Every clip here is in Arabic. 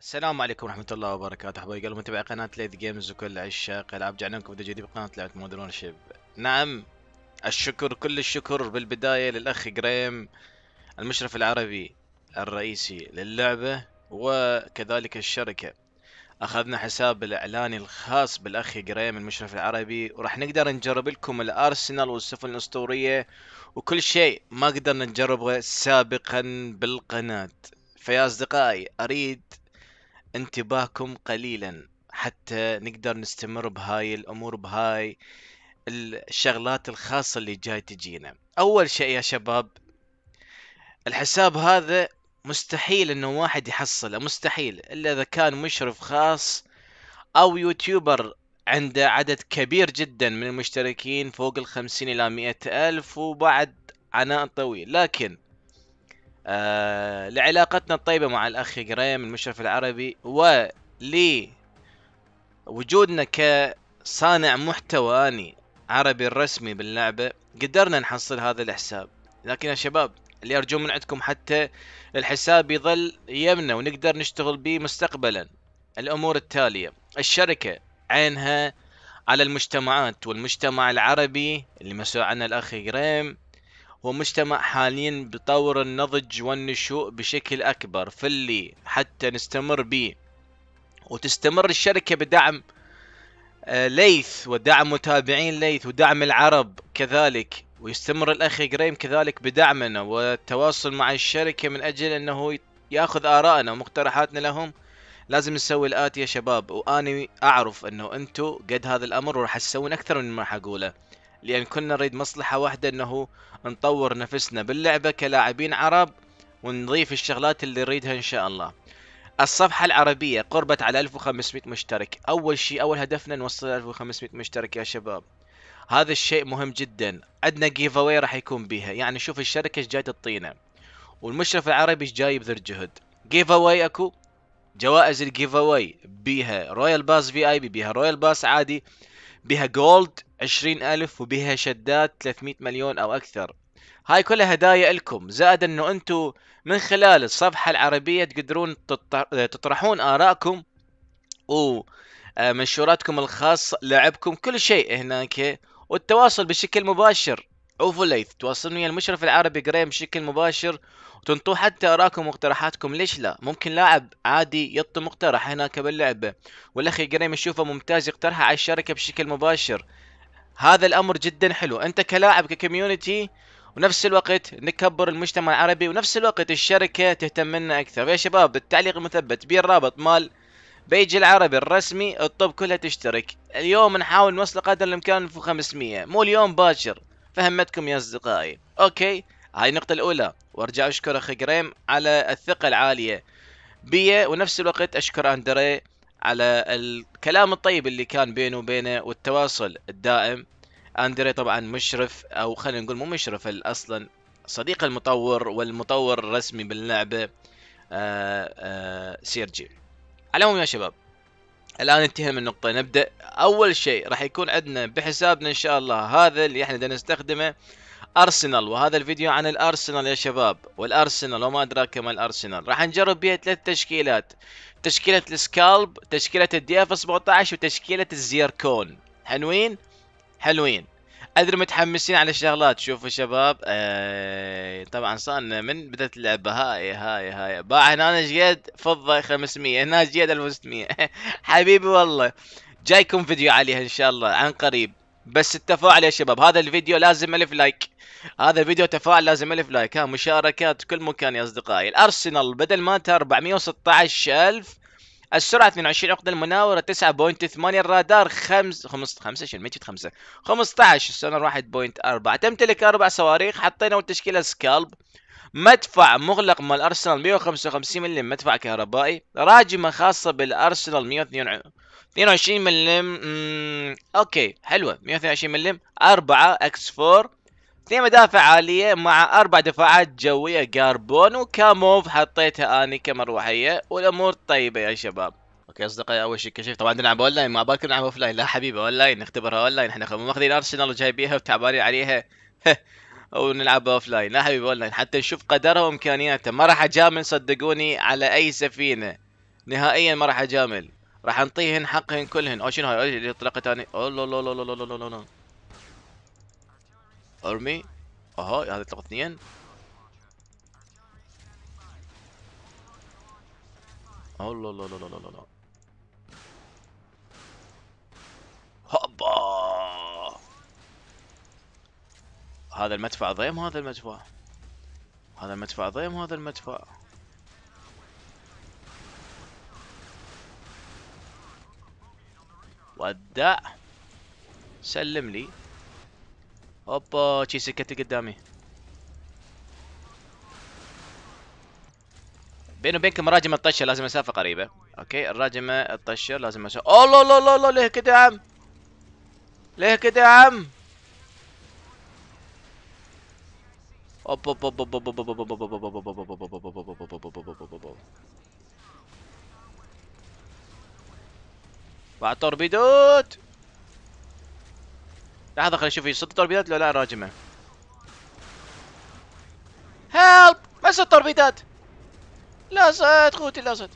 السلام عليكم ورحمة الله وبركاته أحبائي قلب متابعي قناة ليد جيمز وكل عشاق العاب جعلنا لكم فيديو جديد بقناة لعبة مودرن شيب نعم الشكر كل الشكر بالبداية للأخ جريم المشرف العربي الرئيسي للعبة وكذلك الشركة أخذنا حساب الإعلاني الخاص بالأخ جريم المشرف العربي وراح نقدر نجرب لكم الأرسنال والسفن الأسطورية وكل شيء ما قدرنا نجربه سابقا بالقناة فيا أصدقائي أريد انتباهكم قليلا حتى نقدر نستمر بهاي الامور بهاي الشغلات الخاصة اللي جاي تجينا اول شيء يا شباب الحساب هذا مستحيل انه واحد يحصله مستحيل الا اذا كان مشرف خاص او يوتيوبر عنده عدد كبير جدا من المشتركين فوق الخمسين الى مئة الف وبعد عناء طويل لكن آه لعلاقتنا الطيبة مع الأخ جريم المشرف العربي ولي وجودنا كصانع محتوى اني عربي رسمي باللعبة قدرنا نحصل هذا الحساب لكن يا شباب اللي أرجو من عندكم حتى الحساب يظل يمنا ونقدر نشتغل به مستقبلا الأمور التالية الشركة عينها على المجتمعات والمجتمع العربي اللي مسؤول عنه الأخ جريم ومجتمع حاليا بطور النضج والنشوء بشكل أكبر فاللي حتى نستمر به وتستمر الشركة بدعم آه، ليث ودعم متابعين ليث ودعم العرب كذلك ويستمر الأخ جريم كذلك بدعمنا والتواصل مع الشركة من أجل أنه ياخذ آرائنا ومقترحاتنا لهم لازم نسوي الآتي يا شباب وأني أعرف أنه أنتم قد هذا الأمر وراح تسوون أكثر من ما حقوله لأن كنا نريد مصلحة واحدة أنه نطور نفسنا باللعبة كلاعبين عرب ونضيف الشغلات اللي نريدها إن شاء الله الصفحة العربية قربت على 1500 مشترك أول شيء أول هدفنا نوصل 1500 مشترك يا شباب هذا الشيء مهم جدا عندنا جيف اواي راح يكون بيها يعني شوف الشركة ايش جاي تعطينا. والمشرف العربي ايش جاي بذر جهد جيف اواي اكو جوائز الجيف اواي بيها رويال باس في اي بي بيها رويال باس عادي بيها جولد عشرين ألف وبها شدات 300 مليون أو أكثر هاي كلها هدايا لكم زائد أنه أنتم من خلال الصفحة العربية تقدرون تطرحون آرائكم ومنشوراتكم آه، الخاصة لعبكم كل شيء هناك والتواصل بشكل مباشر عوفوا ليث تواصلون ويا المشرف العربي جريم بشكل مباشر وتنطوا حتى اراكم واقتراحاتكم ليش لا ممكن لاعب عادي يطي مقترح هناك باللعبه والاخ جريم يشوفه ممتاز يقترحه على الشركه بشكل مباشر هذا الامر جدا حلو انت كلاعب ككوميونتي ونفس الوقت نكبر المجتمع العربي ونفس الوقت الشركه تهتم لنا اكثر يا شباب بالتعليق المثبت بيه الرابط مال بيج العربي الرسمي الطب كلها تشترك اليوم نحاول نوصل قدر الامكان 1500 مو اليوم باكر فهمتكم يا اصدقائي اوكي هاي النقطة الأولى وارجع أشكر أخي جريم على الثقة العالية بي ونفس الوقت أشكر أندري على الكلام الطيب اللي كان بينه وبينه والتواصل الدائم اندري طبعا مشرف او خلينا نقول مو مشرف اصلا صديق المطور والمطور الرسمي باللعبه آه، آه، سيرجي على العموم يا شباب الان انتهينا من النقطة نبدأ أول شيء راح يكون عندنا بحسابنا إن شاء الله هذا اللي احنا نستخدمه ارسنال وهذا الفيديو عن الارسنال يا شباب والارسنال وما ادراك ما الارسنال راح نجرب بها ثلاث تشكيلات تشكيله السكالب تشكيله الدي اف 17 وتشكيله الزيركون حلوين حلوين ادري متحمسين على الشغلات شوفوا شباب آه طبعا صار من بدات اللعبه هاي هاي هاي باع هنا جيد فضه 500 هنا جيد 1600 حبيبي والله جايكم فيديو عليها ان شاء الله عن قريب بس التفاعل يا شباب هذا الفيديو لازم الف لايك هذا الفيديو تفاعل لازم الف لايك ها مشاركات كل مكان يا اصدقائي الارسنال بدل ما 416 416000 السرعة 22 عقدة المناورة 9.8 الرادار 5 5 5 شنو 5 15 السونار 1.4 تمتلك أربع صواريخ حطينا والتشكيلة سكالب مدفع مغلق مال ارسنال 155 ملم مدفع كهربائي راجمة خاصة بالأرسنال 102 22 ملم اوكي حلوه 122 ملم 4 اكس 4 اثنين مدافع عالية مع أربع دفاعات جوية كاربون وكاموف حطيتها أني كمروحية والأمور طيبة يا شباب اوكي اصدقائي اول شيء كشف طبعا نلعب اون لاين ما باكر نلعب اوف لاين لا حبيبي اون لاين نختبرها اون لاين احنا ماخذين ارسنال وجايبيها وتعبانين عليها ونلعبها اوف لاين لا حبيبي اون لاين حتى نشوف قدرها وامكانياتها ما راح اجامل صدقوني على اي سفينه نهائيا ما راح اجامل راح نطيهن حقهن كلهن او شنو هاي طلقه لا لا لا لا لا لا لا ارمي اها هذا طلق اثنين لا لا لا لا لا هوبا هذا المدفع ضيم هذا المدفع هذا المدفع ضيم هذا المدفع ودع سلم لي هوبا شي سكتي قدامي بيني وبينكم الراجمة تطشر لازم مسافة قريبة اوكي الراجمة تطشر لازم مسافة اوه لا لا لا لا ليه كده يا عم ليه كده يا عم اوب اوب اوب اوب اوب اوب اوب اوب اوب اوب اوب اوب اوب اوب اوب اوب اوب اوب اوب بعد توربيدوت لحظة خليني اشوف يصد التوربيدات لو لا راجمه هيلب ما صد توربيدات لا صد خوتي لا صد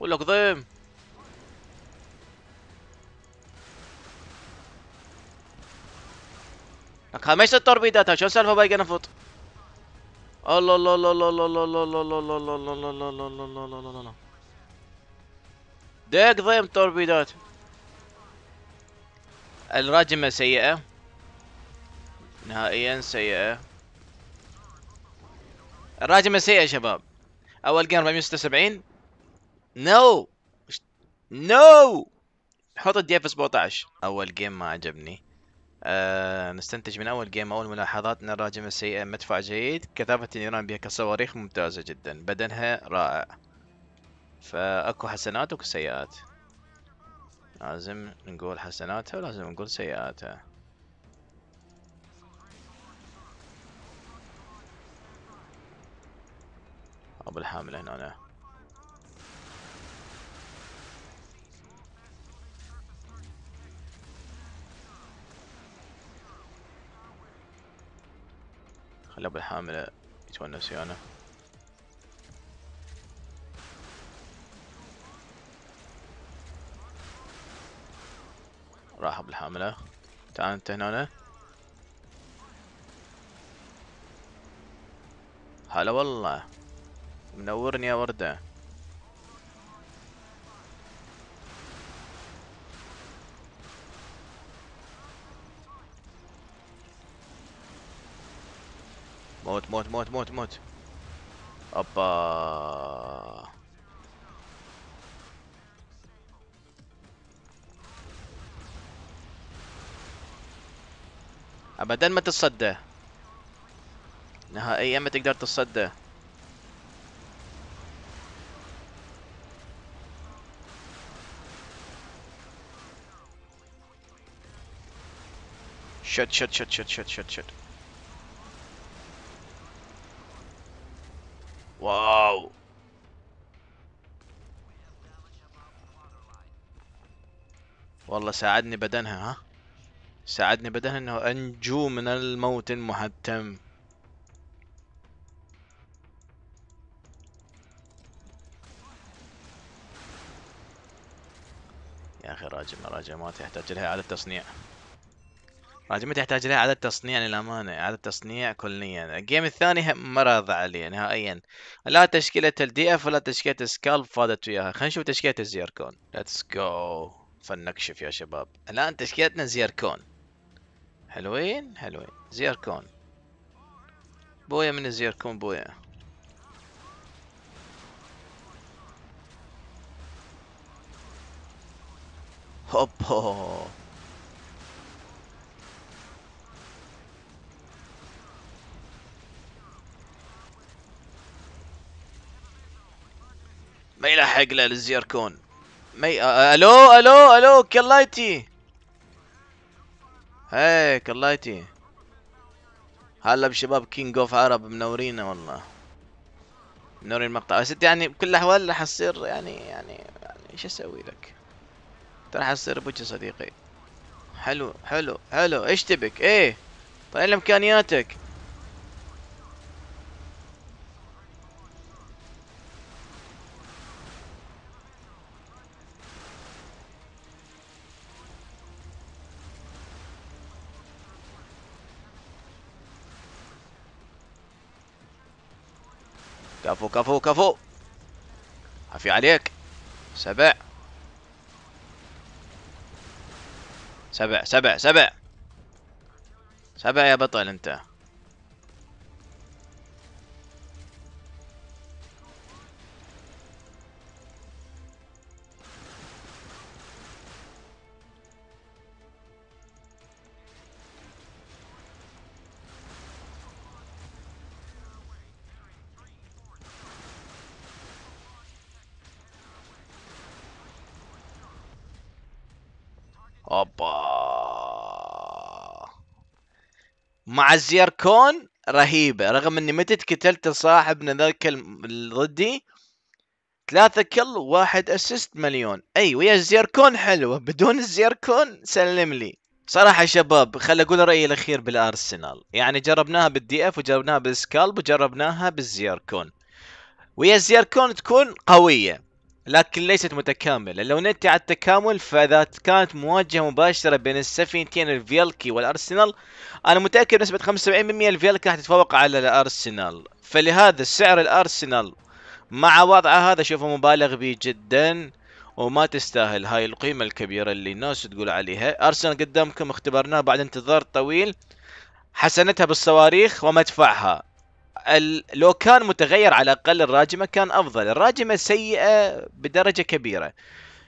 ولا ضيم لك ما يصد التوربيدات شو السالفة باقي نفط الله الله الله الله الله الله الله الله الله الله الله الله الله الله الله الله الله دق ضيم توربيدات الراجمة سيئة نهائيا سيئة الراجمة سيئة شباب اول جيم 476 نو نو حط الدي اف 17 اول جيم ما عجبني آه نستنتج من اول جيم اول ان الراجمه السيئه مدفع جيد كثافه النيران بها كصواريخ ممتازه جدا بدنها رائع فاكو حسنات واكو سيئات لازم نقول حسناتها ولازم نقول سيئاتها ابو الحامل هنا أنا. خلي ابو الحامله يتونس ويانا راح ابو الحامله تعال انت هنا هلا والله منورني يا ورده موت موت موت موت موت أبا أبدا ما تتصدى نهائيا ما تقدر تتصدى شت شت شت شت شت شت شت واو والله ساعدني بدنها ها ساعدني بدنها انه انجو من الموت المحتم يا اخي راجل راجل ما تحتاج لها على التصنيع ما تحتاج لها عدد تصنيع للأمانة عدد تصنيع كليا الجيم الثاني ما رضى عليه نهائيا لا تشكيلة الدي اف ولا تشكيلة سكالب فادت وياها خلينا نشوف تشكيلة الزيركون ليتس جو فلنكشف يا شباب الآن تشكيلتنا زيركون حلوين حلوين زيركون بويا من الزيركون بويا هوب هوب ما يلحق له للزيركون ما ي... آه، آه، الو الو الو كلايتي هاي كلايتي هلا بشباب كينج اوف عرب منورينا والله منورين المقطع بس انت يعني بكل الاحوال راح تصير يعني يعني يعني شو اسوي لك؟ انت راح تصير بوجه صديقي حلو حلو حلو ايش تبك؟ ايه طلع طيب امكانياتك كفو كفو كفو عفي عليك سبع سبع سبع سبع سبع يا بطل انت اوبا مع الزيركون رهيبه رغم اني متى قتلت صاحبنا ذاك ضدي ثلاثة كل واحد اسيست مليون اي ويا الزيركون حلوه بدون الزيركون سلم لي صراحة شباب خل اقول رأيي الاخير بالارسنال يعني جربناها بالدي اف وجربناها بالسكالب وجربناها بالزيركون ويا الزيركون تكون قوية لكن ليست متكاملة لو نأتي على التكامل فإذا كانت مواجهة مباشرة بين السفينتين الفيلكي والأرسنال أنا متأكد بنسبة 75% الفيلكي راح تتفوق على الأرسنال فلهذا سعر الأرسنال مع وضعه هذا شوفه مبالغ به جدا وما تستاهل هاي القيمة الكبيرة اللي الناس تقول عليها أرسنال قدامكم اختبرناه بعد انتظار طويل حسنتها بالصواريخ ومدفعها لو كان متغير على الاقل الراجمه كان افضل الراجمه سيئه بدرجه كبيره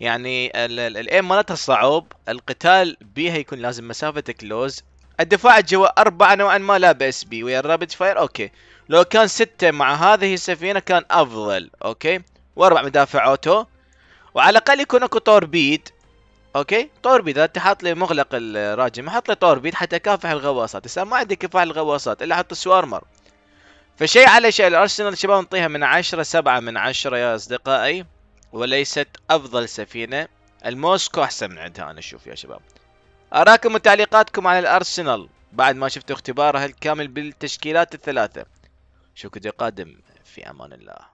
يعني الايم مالتها صعب القتال بيها يكون لازم مسافه كلوز الدفاع الجو أربعة نوعا ما لا بأس بي ويا الرابد فاير أوكي لو كان ستة مع هذه السفينة كان أفضل أوكي وأربع مدافع أوتو وعلى الأقل يكون أكو توربيد أوكي توربيد أنت حاط لي مغلق الراجم حاط لي توربيد حتى أكافح الغواصات هسه ما عندي كفاح الغواصات إلا حط سوارمر فشيء على شيء الارسنال شباب نعطيها من عشرة سبعة من عشرة يا اصدقائي وليست افضل سفينة الموسكو احسن من عندها انا اشوف يا شباب اراكم وتعليقاتكم على الارسنال بعد ما شفتوا اختبارها الكامل بالتشكيلات الثلاثة شكرا قادم في امان الله